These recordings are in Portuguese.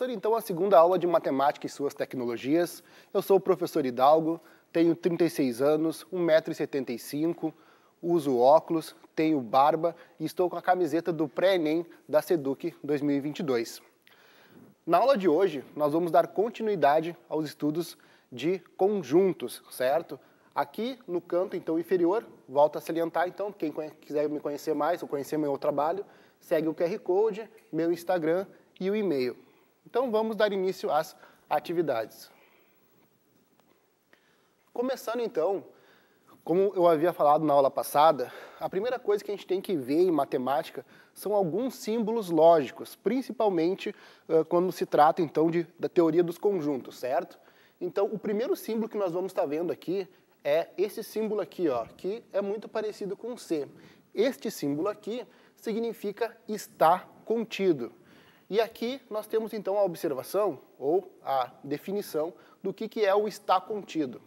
Começando então a segunda aula de Matemática e Suas Tecnologias. Eu sou o professor Hidalgo, tenho 36 anos, 1,75m, uso óculos, tenho barba e estou com a camiseta do pré-ENEM da SEDUC 2022. Na aula de hoje, nós vamos dar continuidade aos estudos de conjuntos, certo? Aqui no canto então inferior, volto a salientar então, quem quiser me conhecer mais ou conhecer meu trabalho, segue o QR Code, meu Instagram e o e-mail, então vamos dar início às atividades. Começando então, como eu havia falado na aula passada, a primeira coisa que a gente tem que ver em matemática são alguns símbolos lógicos, principalmente uh, quando se trata então de, da teoria dos conjuntos, certo? Então o primeiro símbolo que nós vamos estar tá vendo aqui é esse símbolo aqui, ó, que é muito parecido com C. Este símbolo aqui significa está contido. E aqui nós temos então a observação ou a definição do que, que é o está contido.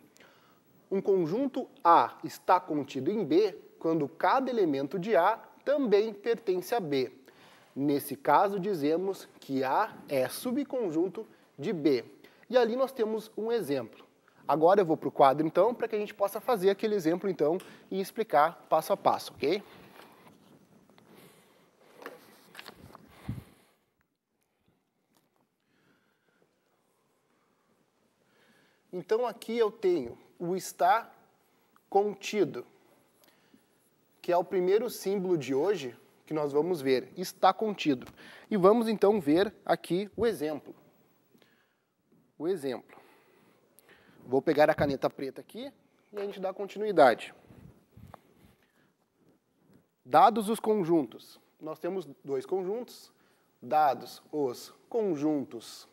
Um conjunto A está contido em B quando cada elemento de A também pertence a B. Nesse caso, dizemos que A é subconjunto de B. E ali nós temos um exemplo. Agora eu vou para o quadro, então, para que a gente possa fazer aquele exemplo, então, e explicar passo a passo, ok? Então aqui eu tenho o está contido, que é o primeiro símbolo de hoje que nós vamos ver, está contido. E vamos então ver aqui o exemplo. O exemplo. Vou pegar a caneta preta aqui e a gente dá continuidade. Dados os conjuntos. Nós temos dois conjuntos. Dados os conjuntos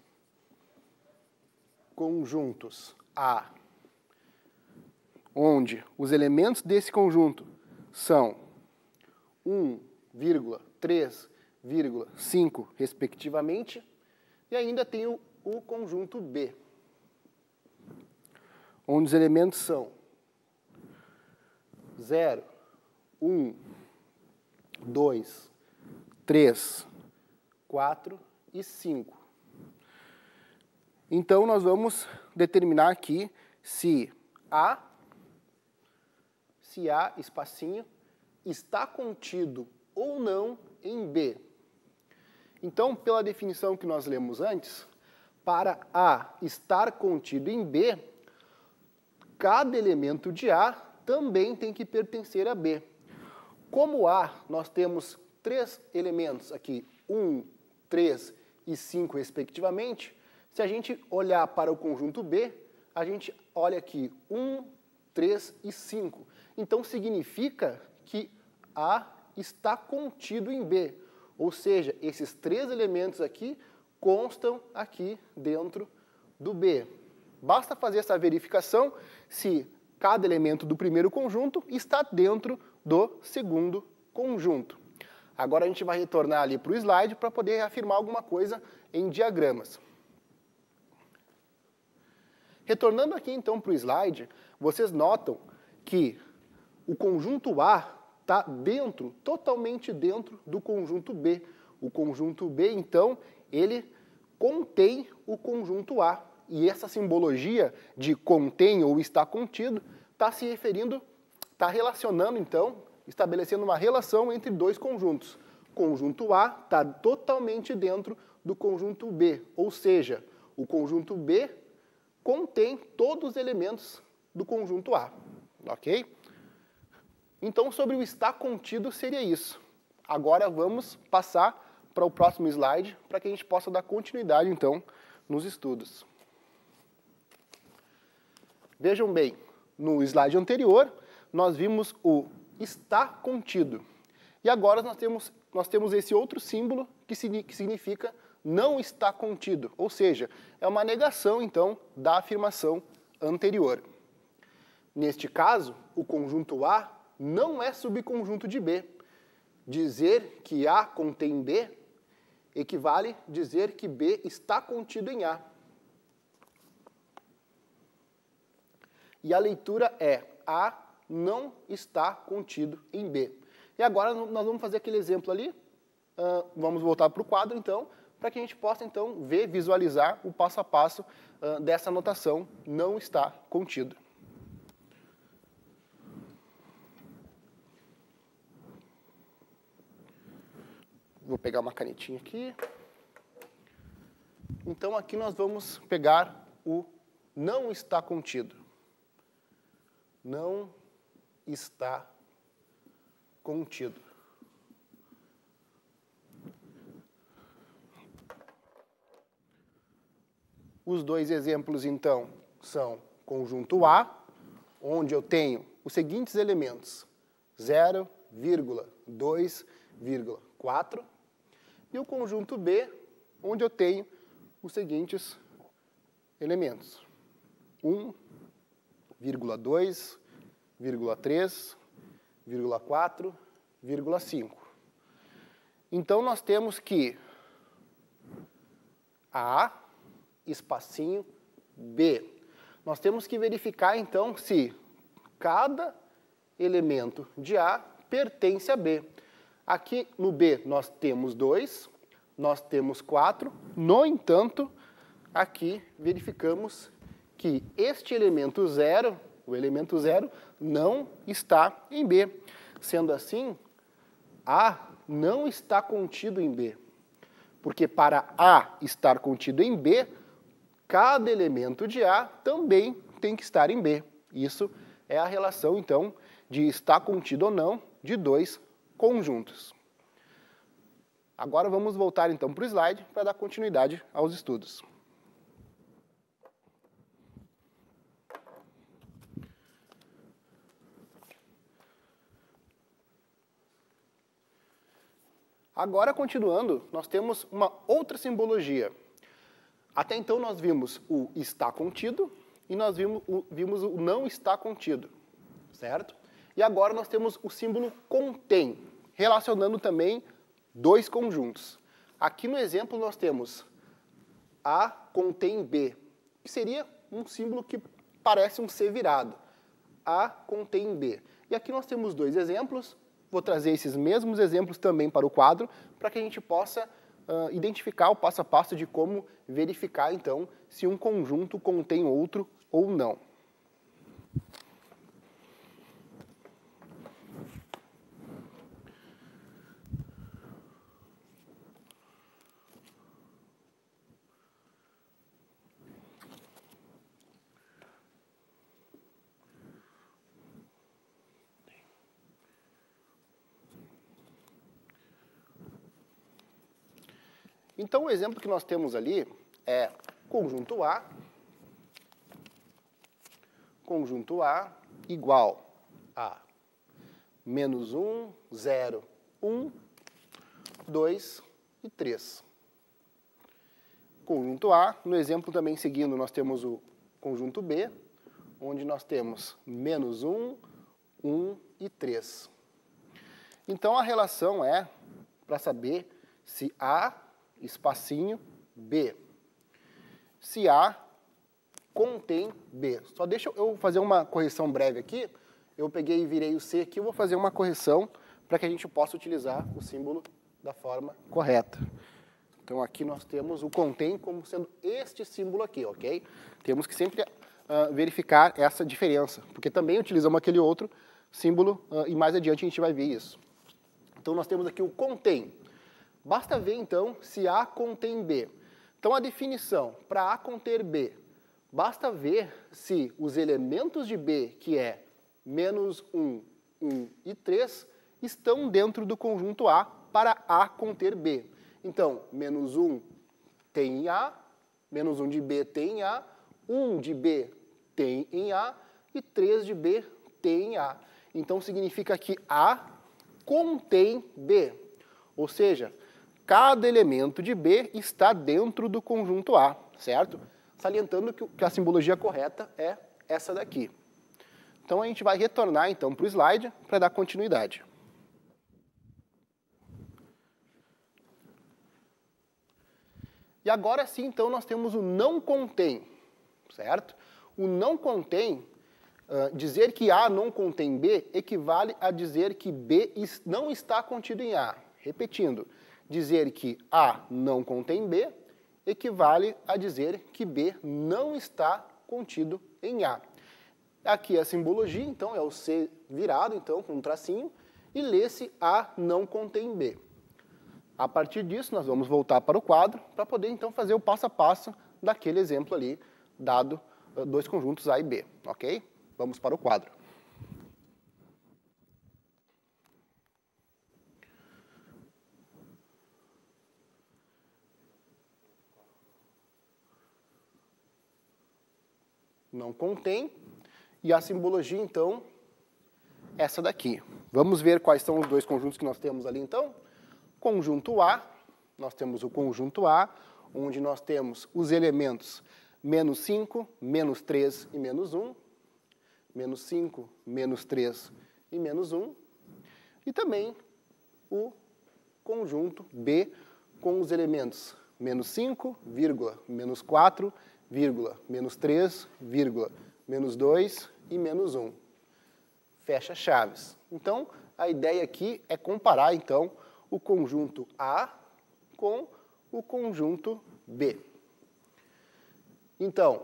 conjuntos A, onde os elementos desse conjunto são 1,3,5, respectivamente, e ainda tem o, o conjunto B, onde os elementos são 0, 1, 2, 3, 4 e 5. Então, nós vamos determinar aqui se A, se A, espacinho, está contido ou não em B. Então, pela definição que nós lemos antes, para A estar contido em B, cada elemento de A também tem que pertencer a B. Como A, nós temos três elementos aqui, 1, 3 e 5, respectivamente, se a gente olhar para o conjunto B, a gente olha aqui 1, 3 e 5. Então significa que A está contido em B, ou seja, esses três elementos aqui constam aqui dentro do B. Basta fazer essa verificação se cada elemento do primeiro conjunto está dentro do segundo conjunto. Agora a gente vai retornar ali para o slide para poder afirmar alguma coisa em diagramas. Retornando aqui então para o slide, vocês notam que o conjunto A está dentro, totalmente dentro do conjunto B. O conjunto B, então, ele contém o conjunto A. E essa simbologia de contém ou está contido está se referindo, está relacionando, então, estabelecendo uma relação entre dois conjuntos. conjunto A está totalmente dentro do conjunto B, ou seja, o conjunto B contém todos os elementos do conjunto A, ok? Então, sobre o está contido seria isso. Agora vamos passar para o próximo slide, para que a gente possa dar continuidade, então, nos estudos. Vejam bem, no slide anterior, nós vimos o está contido. E agora nós temos, nós temos esse outro símbolo que, que significa não está contido, ou seja, é uma negação, então, da afirmação anterior. Neste caso, o conjunto A não é subconjunto de B. Dizer que A contém B equivale dizer que B está contido em A. E a leitura é A não está contido em B. E agora nós vamos fazer aquele exemplo ali. Uh, vamos voltar para o quadro, então para que a gente possa então ver, visualizar o passo a passo uh, dessa anotação não está contido Vou pegar uma canetinha aqui. Então aqui nós vamos pegar o não está contido. Não está contido. Os dois exemplos, então, são conjunto A, onde eu tenho os seguintes elementos: 0,2,4, e o conjunto B, onde eu tenho os seguintes elementos: 1, 2, 3, 4, 5. Então, nós temos que A espacinho B. Nós temos que verificar, então, se cada elemento de A pertence a B. Aqui no B nós temos 2, nós temos 4, no entanto, aqui verificamos que este elemento zero, o elemento zero, não está em B. Sendo assim, A não está contido em B. Porque para A estar contido em B, cada elemento de A também tem que estar em B. Isso é a relação, então, de estar contido ou não de dois conjuntos. Agora vamos voltar, então, para o slide para dar continuidade aos estudos. Agora, continuando, nós temos uma outra simbologia, até então nós vimos o está contido e nós vimos o, vimos o não está contido, certo? E agora nós temos o símbolo contém, relacionando também dois conjuntos. Aqui no exemplo nós temos A contém B, que seria um símbolo que parece um C virado. A contém B. E aqui nós temos dois exemplos, vou trazer esses mesmos exemplos também para o quadro, para que a gente possa uh, identificar o passo a passo de como verificar, então, se um conjunto contém outro ou não. Então, o exemplo que nós temos ali é conjunto A, conjunto A igual a menos 1, 0, 1, 2 e 3. Conjunto A, no exemplo também seguindo, nós temos o conjunto B, onde nós temos menos 1, 1 e 3. Então, a relação é, para saber se A espacinho, B. Se A contém B. Só deixa eu fazer uma correção breve aqui. Eu peguei e virei o C aqui, eu vou fazer uma correção para que a gente possa utilizar o símbolo da forma correta. Então aqui nós temos o contém como sendo este símbolo aqui, ok? Temos que sempre uh, verificar essa diferença, porque também utilizamos aquele outro símbolo uh, e mais adiante a gente vai ver isso. Então nós temos aqui o contém. Basta ver, então, se A contém B. Então, a definição para A conter B, basta ver se os elementos de B, que é menos 1, 1 e 3, estão dentro do conjunto A para A conter B. Então, menos 1 tem em A, menos 1 de B tem em A, 1 de B tem em A e 3 de B tem em A. Então, significa que A contém B. Ou seja, cada elemento de B está dentro do conjunto A, certo? Salientando que a simbologia correta é essa daqui. Então a gente vai retornar então para o slide para dar continuidade. E agora sim, então, nós temos o não contém, certo? O não contém, uh, dizer que A não contém B, equivale a dizer que B não está contido em A. Repetindo, Dizer que A não contém B equivale a dizer que B não está contido em A. Aqui a simbologia, então, é o C virado, então, com um tracinho, e lê-se A não contém B. A partir disso, nós vamos voltar para o quadro para poder, então, fazer o passo a passo daquele exemplo ali, dado dois conjuntos A e B, ok? Vamos para o quadro. não contém. E a simbologia, então, essa daqui. Vamos ver quais são os dois conjuntos que nós temos ali, então? Conjunto A, nós temos o conjunto A, onde nós temos os elementos menos 5, menos 3 e menos 1. Menos 5, menos 3 e menos 1. E também o conjunto B com os elementos menos 5, menos 4 e vírgula, menos 3, vírgula, menos 2 e menos 1. Fecha chaves. Então, a ideia aqui é comparar, então, o conjunto A com o conjunto B. Então,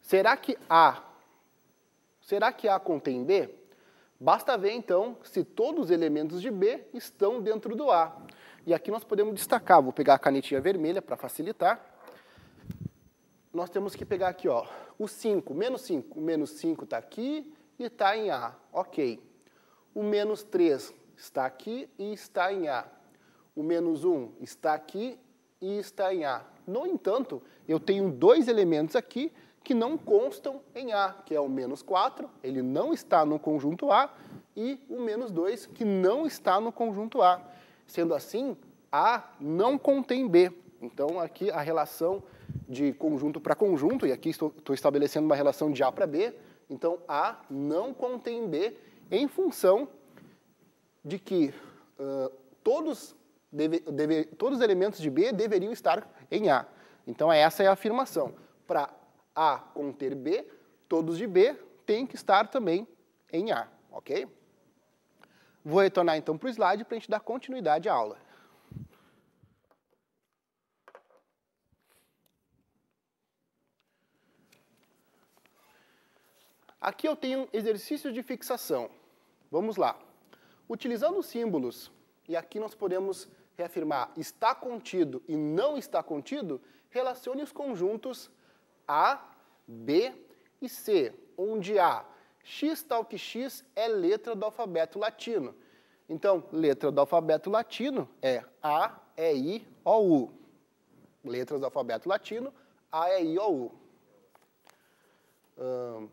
será que A, será que A contém B? Basta ver, então, se todos os elementos de B estão dentro do A. E aqui nós podemos destacar, vou pegar a canetinha vermelha para facilitar, nós temos que pegar aqui, ó, o 5, menos 5. O menos 5 está aqui e está em A. Ok. O menos 3 está aqui e está em A. O menos 1 está aqui e está em A. No entanto, eu tenho dois elementos aqui que não constam em A, que é o menos 4, ele não está no conjunto A, e o menos 2, que não está no conjunto A. Sendo assim, A não contém B. Então, aqui a relação de conjunto para conjunto, e aqui estou, estou estabelecendo uma relação de A para B, então A não contém B em função de que uh, todos, deve, deve, todos os elementos de B deveriam estar em A. Então essa é a afirmação. Para A conter B, todos de B têm que estar também em A, ok? Vou retornar então para o slide para a gente dar continuidade à aula. Aqui eu tenho um exercício de fixação. Vamos lá. Utilizando os símbolos, e aqui nós podemos reafirmar está contido e não está contido, relacione os conjuntos A, B e C, onde A, x tal que x é letra do alfabeto latino. Então, letra do alfabeto latino é A, E, I, O, U. Letras do alfabeto latino, A, E, I, O, U. Hum,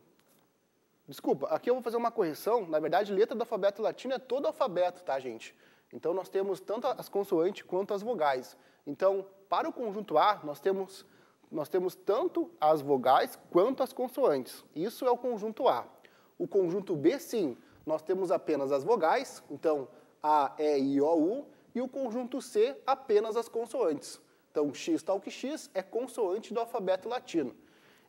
Desculpa, aqui eu vou fazer uma correção. Na verdade, letra do alfabeto latino é todo alfabeto, tá, gente? Então, nós temos tanto as consoantes quanto as vogais. Então, para o conjunto A, nós temos, nós temos tanto as vogais quanto as consoantes. Isso é o conjunto A. O conjunto B, sim, nós temos apenas as vogais, então A, E, I, O, U, e o conjunto C, apenas as consoantes. Então, X tal que X é consoante do alfabeto latino.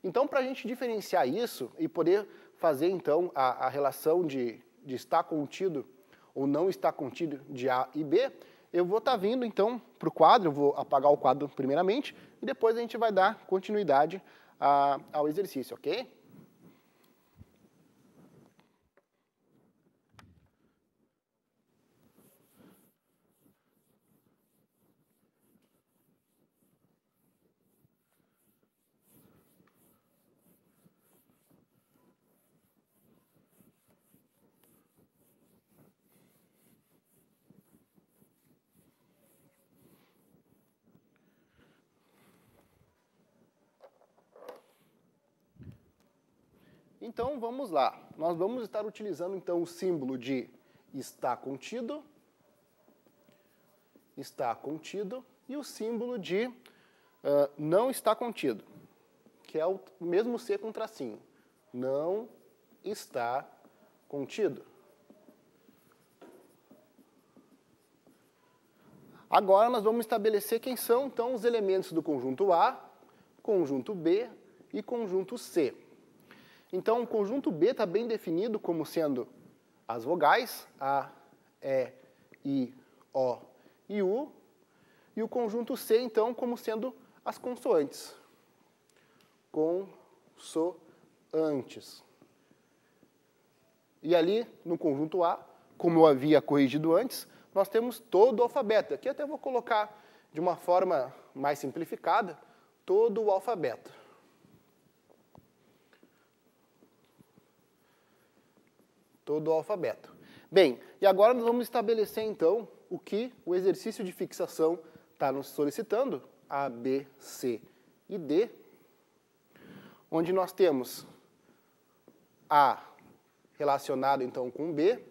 Então, para a gente diferenciar isso e poder fazer então a, a relação de, de estar contido ou não estar contido de A e B, eu vou estar tá vindo então para o quadro, eu vou apagar o quadro primeiramente e depois a gente vai dar continuidade a, ao exercício, ok? Então vamos lá. Nós vamos estar utilizando então o símbolo de está contido, está contido e o símbolo de uh, não está contido, que é o mesmo C com tracinho. Não está contido. Agora nós vamos estabelecer quem são então os elementos do conjunto A, conjunto B e conjunto C. Então, o conjunto B está bem definido como sendo as vogais A, E, I, O e U, e o conjunto C, então, como sendo as consoantes. Consoantes. E ali, no conjunto A, como eu havia corrigido antes, nós temos todo o alfabeto. Aqui até vou colocar de uma forma mais simplificada, todo o alfabeto. todo o alfabeto. Bem, e agora nós vamos estabelecer então o que o exercício de fixação está nos solicitando, A, B, C e D, onde nós temos A relacionado então com B,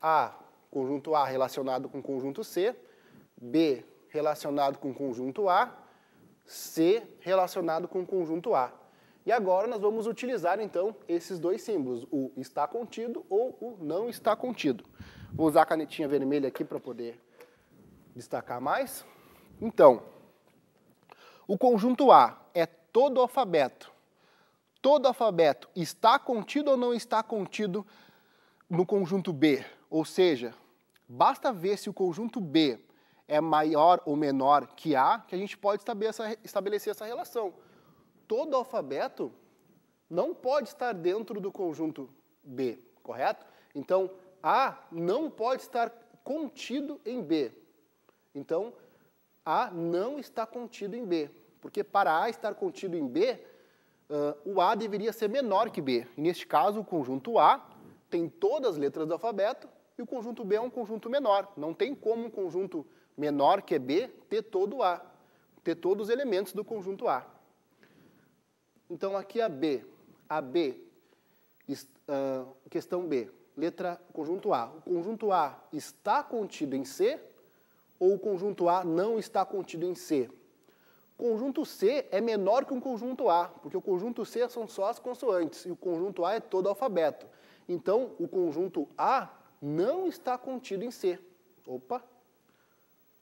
A, conjunto A relacionado com conjunto C, B relacionado com conjunto A, C relacionado com conjunto A. E agora nós vamos utilizar então esses dois símbolos, o está contido ou o não está contido. Vou usar a canetinha vermelha aqui para poder destacar mais. Então, o conjunto A é todo alfabeto. Todo alfabeto está contido ou não está contido no conjunto B? Ou seja, basta ver se o conjunto B é maior ou menor que A, que a gente pode estabelecer essa relação todo alfabeto não pode estar dentro do conjunto B, correto? Então, A não pode estar contido em B. Então, A não está contido em B, porque para A estar contido em B, uh, o A deveria ser menor que B. E neste caso, o conjunto A tem todas as letras do alfabeto e o conjunto B é um conjunto menor. Não tem como um conjunto menor que é B ter todo A, ter todos os elementos do conjunto A. Então, aqui a B. A B, uh, questão B, letra conjunto A. O conjunto A está contido em C ou o conjunto A não está contido em C? Conjunto C é menor que um conjunto A, porque o conjunto C são só as consoantes e o conjunto A é todo alfabeto. Então, o conjunto A não está contido em C. Opa!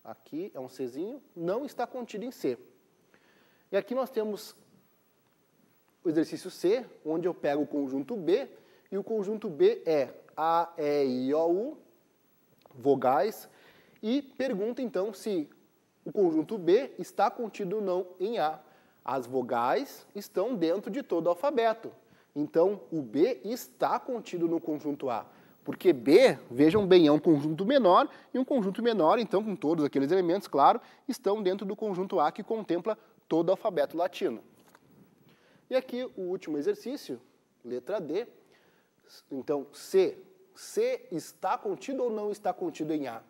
Aqui é um Czinho, não está contido em C. E aqui nós temos o exercício C, onde eu pego o conjunto B, e o conjunto B é A, E, I, O, U, vogais, e pergunta então se o conjunto B está contido ou não em A. As vogais estão dentro de todo o alfabeto. Então, o B está contido no conjunto A. Porque B, vejam bem, é um conjunto menor, e um conjunto menor, então, com todos aqueles elementos, claro, estão dentro do conjunto A que contempla todo o alfabeto latino. E aqui o último exercício, letra D. Então, C. C está contido ou não está contido em A?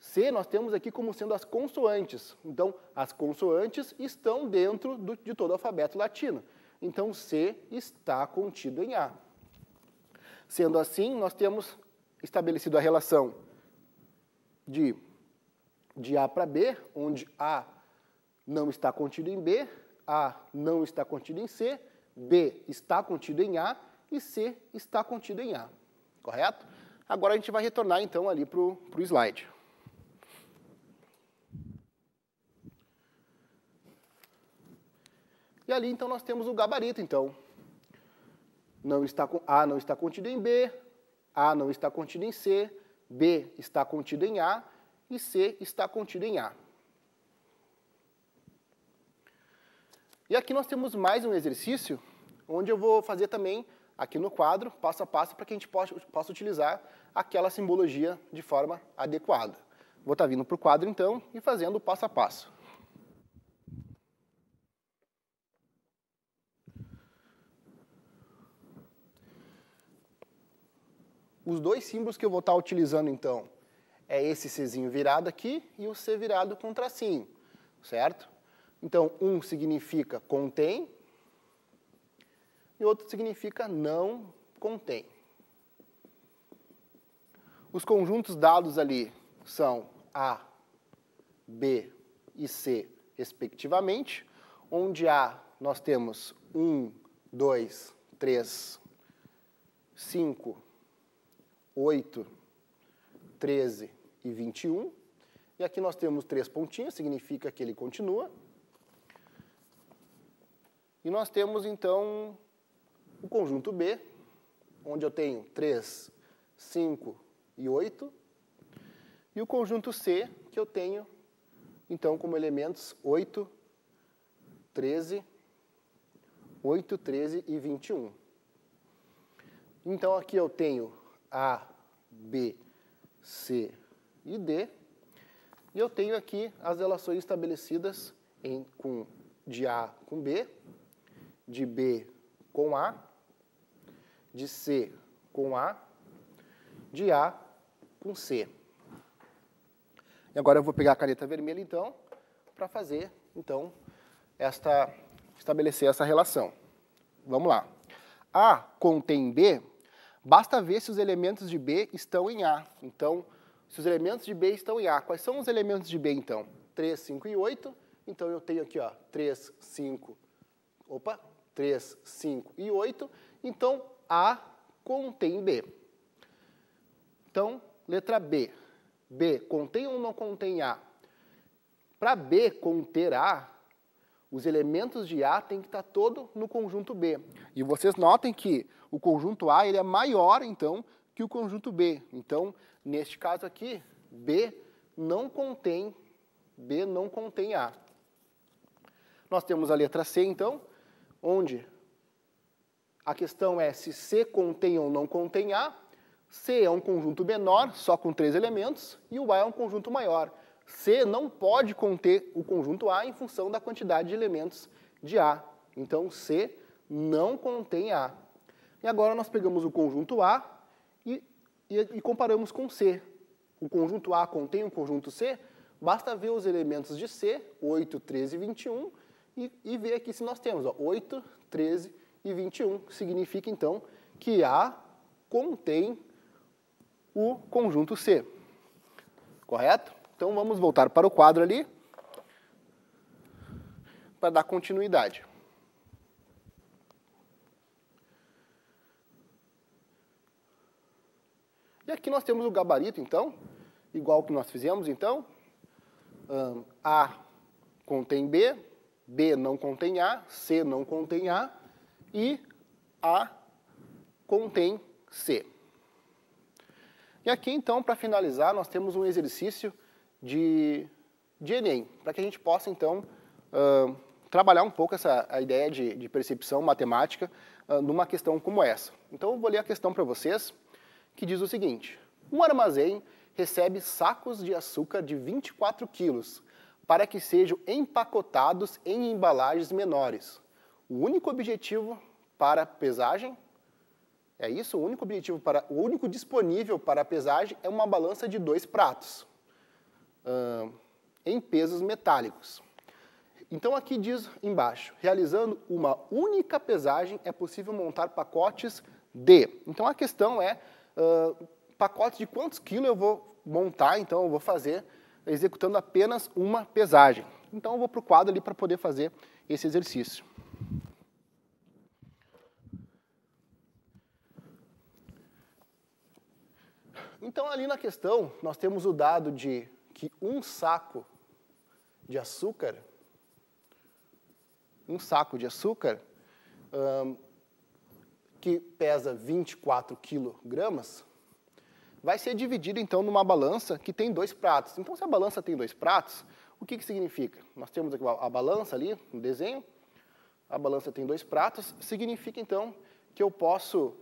C nós temos aqui como sendo as consoantes. Então, as consoantes estão dentro do, de todo o alfabeto latino. Então, C está contido em A. Sendo assim, nós temos estabelecido a relação de, de A para B, onde A não está contido em B, a não está contido em C, B está contido em A e C está contido em A. Correto? Agora a gente vai retornar então ali para o slide. E ali então nós temos o gabarito então. Não está, A não está contido em B, A não está contido em C, B está contido em A e C está contido em A. E aqui nós temos mais um exercício, onde eu vou fazer também, aqui no quadro, passo a passo, para que a gente possa, possa utilizar aquela simbologia de forma adequada. Vou estar tá vindo para o quadro, então, e fazendo passo a passo. Os dois símbolos que eu vou estar tá utilizando, então, é esse Czinho virado aqui e o C virado com tracinho, certo? Então, um significa contém e outro significa não contém. Os conjuntos dados ali são A, B e C, respectivamente, onde A nós temos 1, 2, 3, 5, 8, 13 e 21. E aqui nós temos três pontinhos, significa que ele continua. E nós temos, então, o conjunto B, onde eu tenho 3, 5 e 8, e o conjunto C, que eu tenho, então, como elementos 8, 13, 8, 13 e 21. Então, aqui eu tenho A, B, C e D, e eu tenho aqui as relações estabelecidas em, com, de A com B, de B com A, de C com A, de A com C. E agora eu vou pegar a caneta vermelha, então, para fazer, então, esta, estabelecer essa relação. Vamos lá. A contém B, basta ver se os elementos de B estão em A. Então, se os elementos de B estão em A, quais são os elementos de B, então? 3, 5 e 8. Então, eu tenho aqui, ó, 3, 5, opa, 3, 5 e 8. Então, A contém B. Então, letra B. B contém ou não contém A? Para B conter A, os elementos de A tem que estar todo no conjunto B. E vocês notem que o conjunto A ele é maior, então, que o conjunto B. Então, neste caso aqui, B não contém B não contém A. Nós temos a letra C, então. Onde? A questão é se C contém ou não contém A. C é um conjunto menor, só com três elementos, e o A é um conjunto maior. C não pode conter o conjunto A em função da quantidade de elementos de A. Então, C não contém A. E agora nós pegamos o conjunto A e, e, e comparamos com C. O conjunto A contém o conjunto C? Basta ver os elementos de C, 8, 13 e 21, e, e ver aqui se nós temos ó, 8, 13 e 21, significa então que A contém o conjunto C. Correto? Então vamos voltar para o quadro ali para dar continuidade. E aqui nós temos o gabarito, então, igual que nós fizemos, então. A contém B, B não contém A, C não contém A e A contém C. E aqui, então, para finalizar, nós temos um exercício de, de Enem, para que a gente possa, então, uh, trabalhar um pouco essa a ideia de, de percepção matemática uh, numa questão como essa. Então, eu vou ler a questão para vocês, que diz o seguinte. Um armazém recebe sacos de açúcar de 24 quilos para que sejam empacotados em embalagens menores. O único objetivo para pesagem é isso, o único objetivo para o único disponível para pesagem é uma balança de dois pratos uh, em pesos metálicos. Então aqui diz embaixo, realizando uma única pesagem é possível montar pacotes de. Então a questão é uh, pacote de quantos quilos eu vou montar, então eu vou fazer executando apenas uma pesagem. Então eu vou para o quadro ali para poder fazer esse exercício. Então ali na questão nós temos o dado de que um saco de açúcar, um saco de açúcar que pesa 24 quilogramas, vai ser dividido então numa balança que tem dois pratos. Então, se a balança tem dois pratos, o que, que significa? Nós temos aqui a balança ali um desenho, a balança tem dois pratos, significa então que eu posso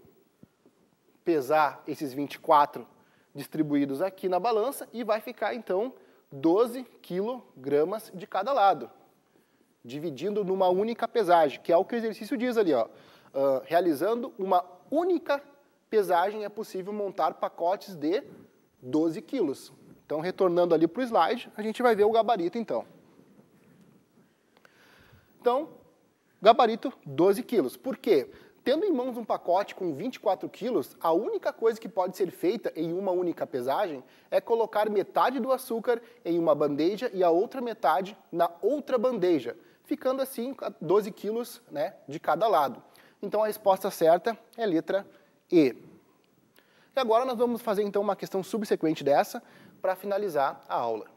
pesar esses 24 distribuídos aqui na balança e vai ficar então 12 quilogramas de cada lado, dividindo numa única pesagem, que é o que o exercício diz ali, ó, uh, realizando uma única pesagem é possível montar pacotes de 12 quilos. Então, retornando ali para o slide, a gente vai ver o gabarito então. Então, gabarito 12 quilos. Por quê? Tendo em mãos um pacote com 24 quilos, a única coisa que pode ser feita em uma única pesagem é colocar metade do açúcar em uma bandeja e a outra metade na outra bandeja, ficando assim 12 quilos né, de cada lado. Então a resposta certa é letra e. E agora nós vamos fazer então uma questão subsequente dessa para finalizar a aula.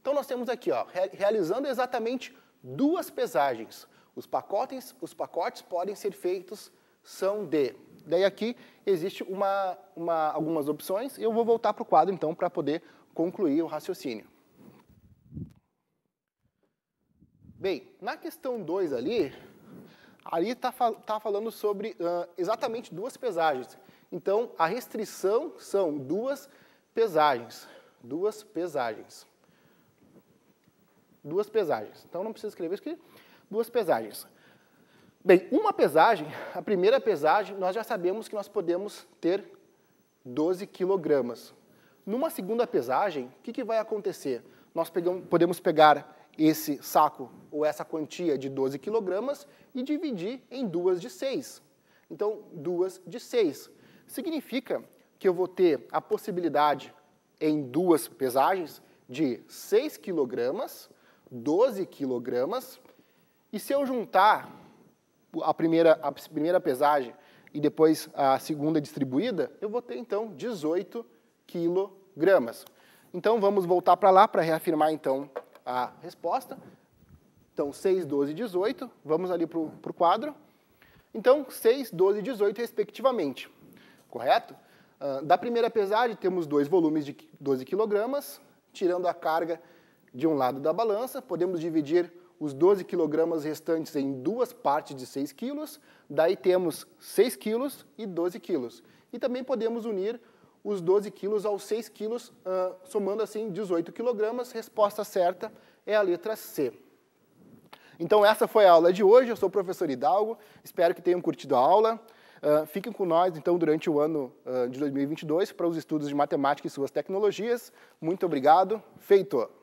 Então nós temos aqui, ó, realizando exatamente duas pesagens. Os pacotes, os pacotes podem ser feitos são de. Daí aqui existe uma, uma, algumas opções e eu vou voltar para o quadro então para poder concluir o raciocínio. Bem, na questão 2 ali, ali está tá falando sobre uh, exatamente duas pesagens. Então, a restrição são duas pesagens. Duas pesagens. Duas pesagens. Então, não precisa escrever isso aqui. Duas pesagens. Bem, uma pesagem, a primeira pesagem, nós já sabemos que nós podemos ter 12 quilogramas. Numa segunda pesagem, o que, que vai acontecer? Nós pegamos, podemos pegar esse saco ou essa quantia de 12 quilogramas e dividir em duas de 6. Então, duas de 6. Significa que eu vou ter a possibilidade, em duas pesagens, de 6 quilogramas, 12 quilogramas, e se eu juntar a primeira, a primeira pesagem e depois a segunda distribuída, eu vou ter então 18 quilogramas. Então vamos voltar para lá para reafirmar então a resposta. Então, 6, 12 18, vamos ali para o quadro. Então, 6, 12 e 18, respectivamente, correto? Uh, da primeira pesagem, temos dois volumes de 12 kg, tirando a carga de um lado da balança, podemos dividir os 12 kg restantes em duas partes de 6 kg. daí temos 6 kg e 12 kg. E também podemos unir os 12 quilos aos 6 quilos, uh, somando assim 18 quilogramas. Resposta certa é a letra C. Então essa foi a aula de hoje, eu sou o professor Hidalgo, espero que tenham curtido a aula. Uh, fiquem com nós, então, durante o ano uh, de 2022 para os estudos de matemática e suas tecnologias. Muito obrigado. Feito!